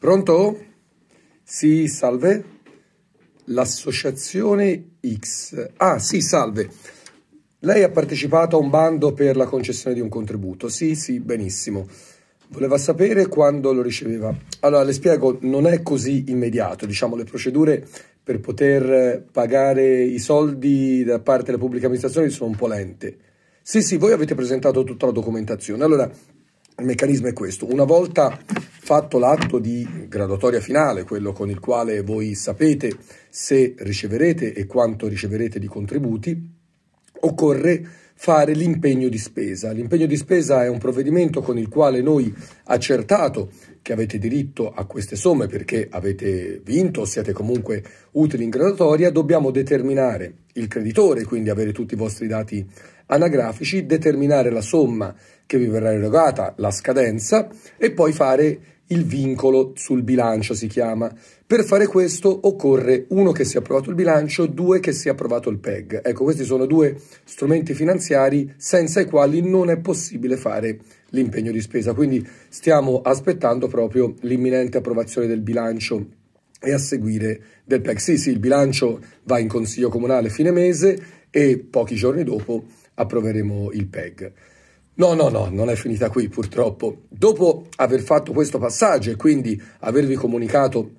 Pronto? Sì, salve. L'associazione X. Ah, sì, salve. Lei ha partecipato a un bando per la concessione di un contributo. Sì, sì, benissimo. Voleva sapere quando lo riceveva. Allora, le spiego, non è così immediato. Diciamo, le procedure per poter eh, pagare i soldi da parte della pubblica amministrazione sono un po' lente. Sì, sì, voi avete presentato tutta la documentazione. Allora, il meccanismo è questo. Una volta fatto l'atto di graduatoria finale, quello con il quale voi sapete se riceverete e quanto riceverete di contributi, occorre fare l'impegno di spesa. L'impegno di spesa è un provvedimento con il quale noi accertato che avete diritto a queste somme perché avete vinto o siete comunque utili in graduatoria, dobbiamo determinare il creditore, quindi avere tutti i vostri dati anagrafici, determinare la somma che vi verrà erogata, la scadenza e poi fare il vincolo sul bilancio si chiama. Per fare questo occorre uno che sia approvato il bilancio, due che sia approvato il PEG. Ecco, questi sono due strumenti finanziari senza i quali non è possibile fare l'impegno di spesa. Quindi stiamo aspettando proprio l'imminente approvazione del bilancio e a seguire del PEG. Sì, sì, il bilancio va in consiglio comunale fine mese e pochi giorni dopo approveremo il PEG. No, no, no, non è finita qui purtroppo. Dopo aver fatto questo passaggio e quindi avervi comunicato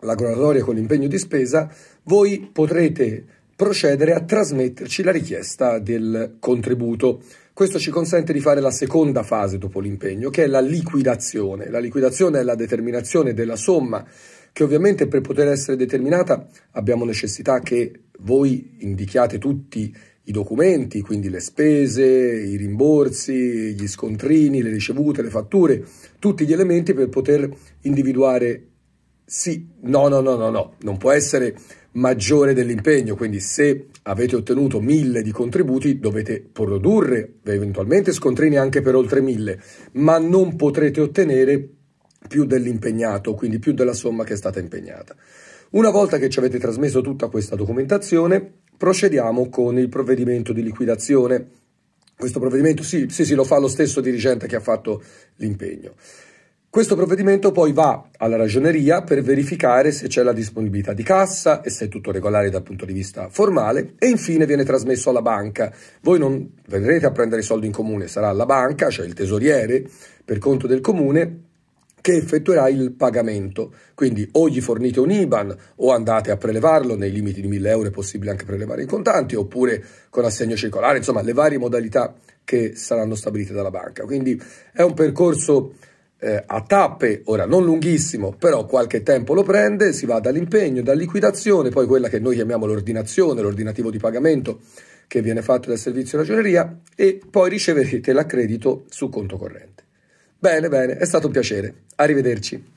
la graduatoria con l'impegno di spesa, voi potrete procedere a trasmetterci la richiesta del contributo. Questo ci consente di fare la seconda fase dopo l'impegno, che è la liquidazione. La liquidazione è la determinazione della somma che ovviamente per poter essere determinata abbiamo necessità che voi indichiate tutti i documenti, quindi le spese, i rimborsi, gli scontrini, le ricevute, le fatture, tutti gli elementi per poter individuare sì, no, no, no, no, no, non può essere maggiore dell'impegno, quindi se avete ottenuto mille di contributi dovete produrre eventualmente scontrini anche per oltre mille, ma non potrete ottenere più dell'impegnato, quindi più della somma che è stata impegnata. Una volta che ci avete trasmesso tutta questa documentazione, procediamo con il provvedimento di liquidazione. Questo provvedimento sì, sì, sì, lo fa lo stesso dirigente che ha fatto l'impegno. Questo provvedimento poi va alla ragioneria per verificare se c'è la disponibilità di cassa e se è tutto regolare dal punto di vista formale e infine viene trasmesso alla banca. Voi non verrete a prendere i soldi in comune, sarà la banca, cioè il tesoriere per conto del comune, che effettuerà il pagamento. Quindi o gli fornite un IBAN o andate a prelevarlo, nei limiti di 1000 euro è possibile anche prelevare in contanti, oppure con assegno circolare, insomma le varie modalità che saranno stabilite dalla banca. Quindi è un percorso eh, a tappe, ora non lunghissimo, però qualche tempo lo prende, si va dall'impegno, da liquidazione, poi quella che noi chiamiamo l'ordinazione, l'ordinativo di pagamento che viene fatto dal servizio ragioneria e poi riceverete l'accredito su conto corrente. Bene, bene, è stato un piacere. Arrivederci.